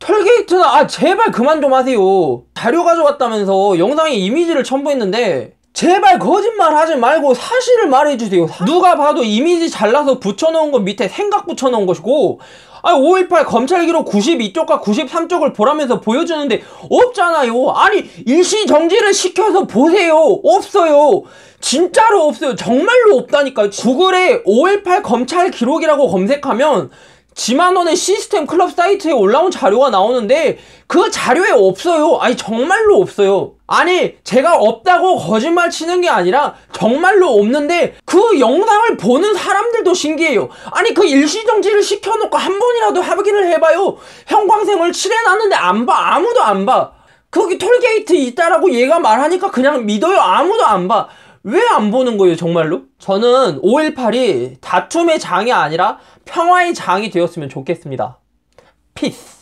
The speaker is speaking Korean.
털게이트는 아 제발 그만 좀 하세요 자료 가져왔다면서 영상에 이미지를 첨부했는데 제발 거짓말 하지 말고 사실을 말해주세요 사... 누가 봐도 이미지 잘라서 붙여놓은 건 밑에 생각 붙여놓은 것이고 아5.18 검찰 기록 92쪽과 93쪽을 보라면서 보여주는데 없잖아요 아니 일시 정지를 시켜서 보세요 없어요 진짜로 없어요 정말로 없다니까요 구글에 5.18 검찰 기록이라고 검색하면 지만원의 시스템 클럽 사이트에 올라온 자료가 나오는데 그 자료에 없어요. 아니 정말로 없어요. 아니 제가 없다고 거짓말 치는 게 아니라 정말로 없는데 그 영상을 보는 사람들도 신기해요 아니 그 일시정지를 시켜놓고 한 번이라도 확인을 해봐요 형광생을 칠해놨는데 안 봐 아무도 안봐 거기 톨게이트 있다라고 얘가 말하니까 그냥 믿어요 아무도 안봐 왜안 보는 거예요 정말로? 저는 5.18이 다툼의 장이 아니라 평화의 장이 되었으면 좋겠습니다. 피스